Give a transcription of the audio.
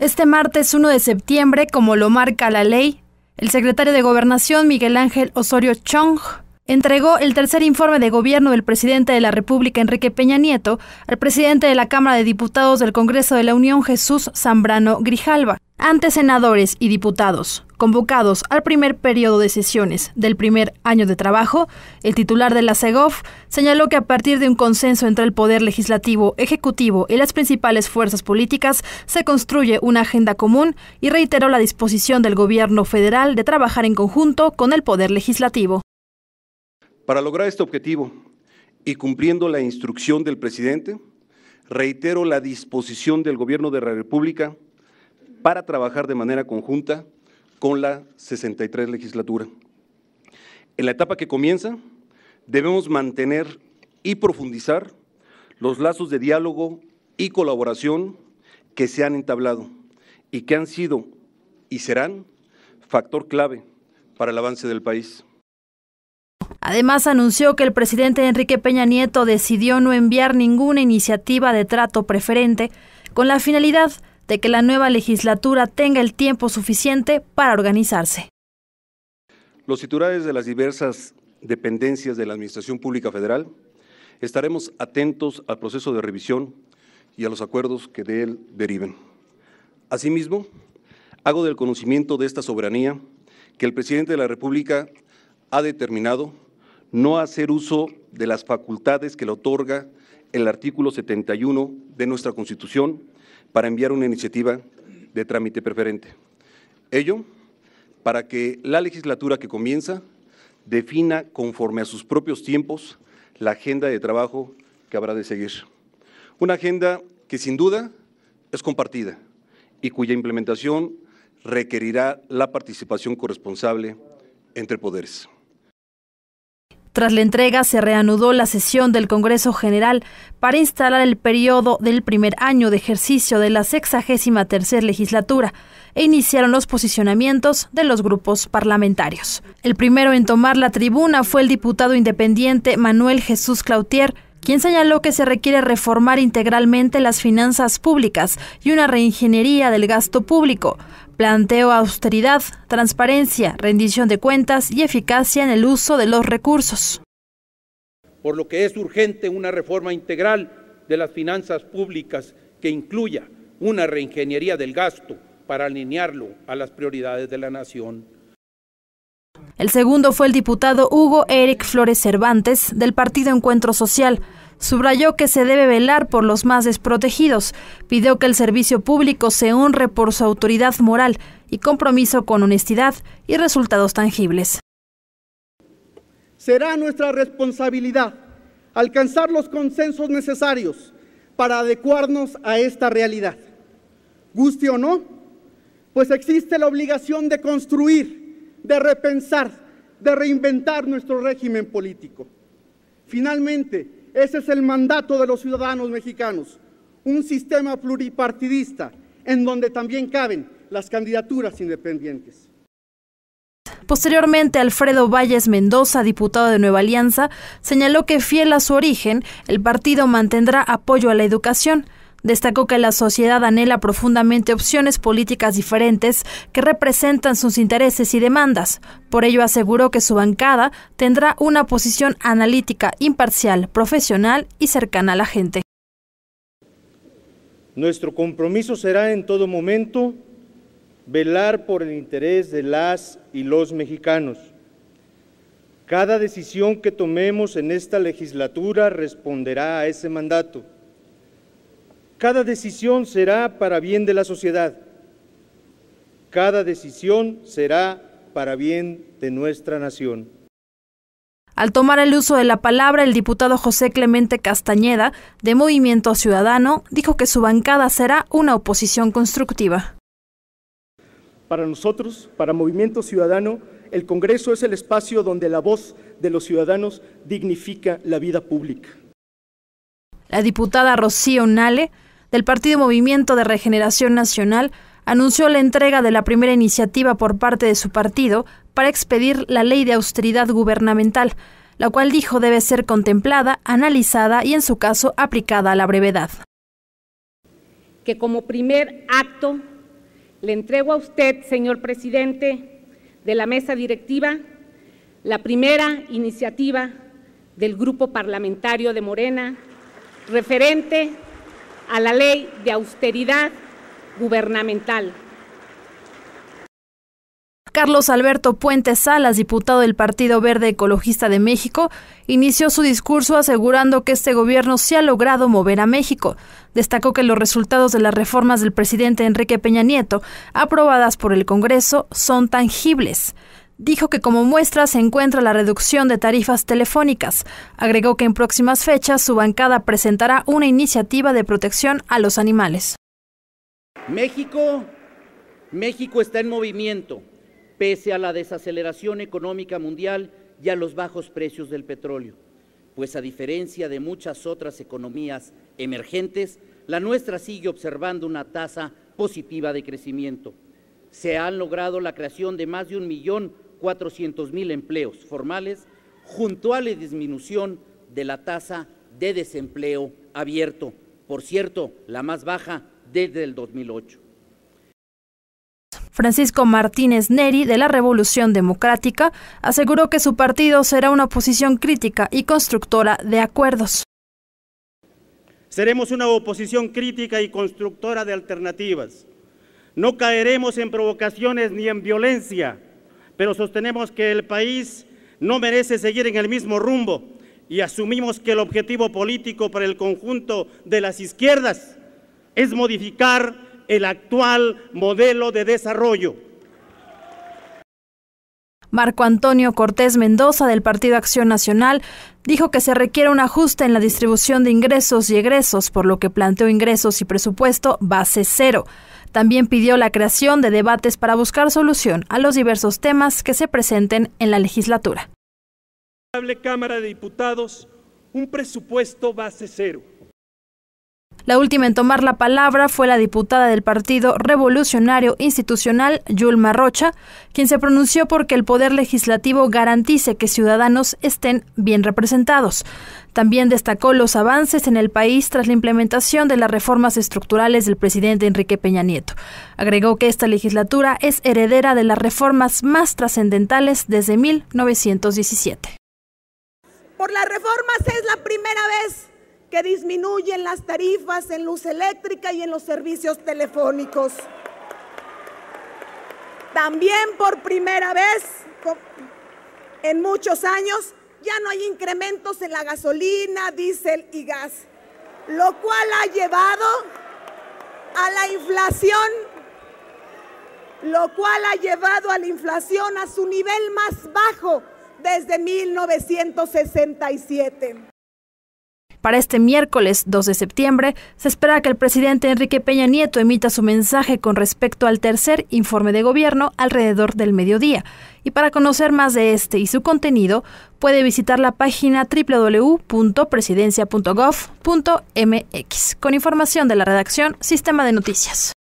Este martes 1 de septiembre, como lo marca la ley, el secretario de Gobernación Miguel Ángel Osorio Chong entregó el tercer informe de gobierno del presidente de la República, Enrique Peña Nieto, al presidente de la Cámara de Diputados del Congreso de la Unión, Jesús Zambrano Grijalva, ante senadores y diputados. Convocados al primer periodo de sesiones del primer año de trabajo, el titular de la CEGOF señaló que a partir de un consenso entre el Poder Legislativo, Ejecutivo y las principales fuerzas políticas, se construye una agenda común y reiteró la disposición del Gobierno federal de trabajar en conjunto con el Poder Legislativo. Para lograr este objetivo y cumpliendo la instrucción del presidente, reitero la disposición del Gobierno de la República para trabajar de manera conjunta con la 63 legislatura. En la etapa que comienza, debemos mantener y profundizar los lazos de diálogo y colaboración que se han entablado y que han sido y serán factor clave para el avance del país. Además, anunció que el presidente Enrique Peña Nieto decidió no enviar ninguna iniciativa de trato preferente con la finalidad de de que la nueva legislatura tenga el tiempo suficiente para organizarse. Los titulares de las diversas dependencias de la Administración Pública Federal estaremos atentos al proceso de revisión y a los acuerdos que de él deriven. Asimismo, hago del conocimiento de esta soberanía que el presidente de la República ha determinado no hacer uso de las facultades que le otorga el artículo 71 de nuestra Constitución para enviar una iniciativa de trámite preferente. Ello para que la legislatura que comienza defina conforme a sus propios tiempos la agenda de trabajo que habrá de seguir. Una agenda que sin duda es compartida y cuya implementación requerirá la participación corresponsable entre poderes. Tras la entrega, se reanudó la sesión del Congreso General para instalar el periodo del primer año de ejercicio de la sexagésima tercera legislatura e iniciaron los posicionamientos de los grupos parlamentarios. El primero en tomar la tribuna fue el diputado independiente Manuel Jesús Clautier, quien señaló que se requiere reformar integralmente las finanzas públicas y una reingeniería del gasto público Planteo austeridad, transparencia, rendición de cuentas y eficacia en el uso de los recursos. Por lo que es urgente una reforma integral de las finanzas públicas que incluya una reingeniería del gasto para alinearlo a las prioridades de la nación. El segundo fue el diputado Hugo Eric Flores Cervantes del Partido Encuentro Social. Subrayó que se debe velar por los más desprotegidos, pidió que el servicio público se honre por su autoridad moral y compromiso con honestidad y resultados tangibles. Será nuestra responsabilidad alcanzar los consensos necesarios para adecuarnos a esta realidad. Guste o no, pues existe la obligación de construir de repensar, de reinventar nuestro régimen político. Finalmente, ese es el mandato de los ciudadanos mexicanos, un sistema pluripartidista en donde también caben las candidaturas independientes. Posteriormente, Alfredo Valles Mendoza, diputado de Nueva Alianza, señaló que fiel a su origen, el partido mantendrá apoyo a la educación, Destacó que la sociedad anhela profundamente opciones políticas diferentes que representan sus intereses y demandas. Por ello aseguró que su bancada tendrá una posición analítica, imparcial, profesional y cercana a la gente. Nuestro compromiso será en todo momento velar por el interés de las y los mexicanos. Cada decisión que tomemos en esta legislatura responderá a ese mandato. Cada decisión será para bien de la sociedad. Cada decisión será para bien de nuestra nación. Al tomar el uso de la palabra, el diputado José Clemente Castañeda, de Movimiento Ciudadano, dijo que su bancada será una oposición constructiva. Para nosotros, para Movimiento Ciudadano, el Congreso es el espacio donde la voz de los ciudadanos dignifica la vida pública. La diputada Rocío Nale del Partido Movimiento de Regeneración Nacional anunció la entrega de la primera iniciativa por parte de su partido para expedir la ley de austeridad gubernamental, la cual dijo debe ser contemplada, analizada y en su caso aplicada a la brevedad. Que como primer acto le entrego a usted, señor presidente de la mesa directiva, la primera iniciativa del Grupo Parlamentario de Morena referente a la ley de austeridad gubernamental. Carlos Alberto Puente Salas, diputado del Partido Verde Ecologista de México, inició su discurso asegurando que este gobierno se ha logrado mover a México. Destacó que los resultados de las reformas del presidente Enrique Peña Nieto, aprobadas por el Congreso, son tangibles dijo que como muestra se encuentra la reducción de tarifas telefónicas. Agregó que en próximas fechas su bancada presentará una iniciativa de protección a los animales. México, México está en movimiento, pese a la desaceleración económica mundial y a los bajos precios del petróleo, pues a diferencia de muchas otras economías emergentes, la nuestra sigue observando una tasa positiva de crecimiento. Se han logrado la creación de más de un millón 400.000 empleos formales, junto a la disminución de la tasa de desempleo abierto, por cierto, la más baja desde el 2008. Francisco Martínez Neri, de la Revolución Democrática, aseguró que su partido será una oposición crítica y constructora de acuerdos. Seremos una oposición crítica y constructora de alternativas. No caeremos en provocaciones ni en violencia pero sostenemos que el país no merece seguir en el mismo rumbo y asumimos que el objetivo político para el conjunto de las izquierdas es modificar el actual modelo de desarrollo Marco Antonio Cortés Mendoza del Partido Acción Nacional dijo que se requiere un ajuste en la distribución de ingresos y egresos, por lo que planteó ingresos y presupuesto base cero. También pidió la creación de debates para buscar solución a los diversos temas que se presenten en la legislatura. Cámara de Diputados, un presupuesto base cero la última en tomar la palabra fue la diputada del Partido Revolucionario Institucional, Yulma Marrocha, quien se pronunció porque el Poder Legislativo garantice que ciudadanos estén bien representados. También destacó los avances en el país tras la implementación de las reformas estructurales del presidente Enrique Peña Nieto. Agregó que esta legislatura es heredera de las reformas más trascendentales desde 1917. Por las reformas es la primera vez que disminuyen las tarifas en luz eléctrica y en los servicios telefónicos. También por primera vez en muchos años ya no hay incrementos en la gasolina, diésel y gas, lo cual ha llevado a la inflación, lo cual ha llevado a la inflación a su nivel más bajo desde 1967. Para este miércoles 2 de septiembre se espera que el presidente Enrique Peña Nieto emita su mensaje con respecto al tercer informe de gobierno alrededor del mediodía. Y para conocer más de este y su contenido, puede visitar la página www.presidencia.gov.mx con información de la redacción Sistema de Noticias.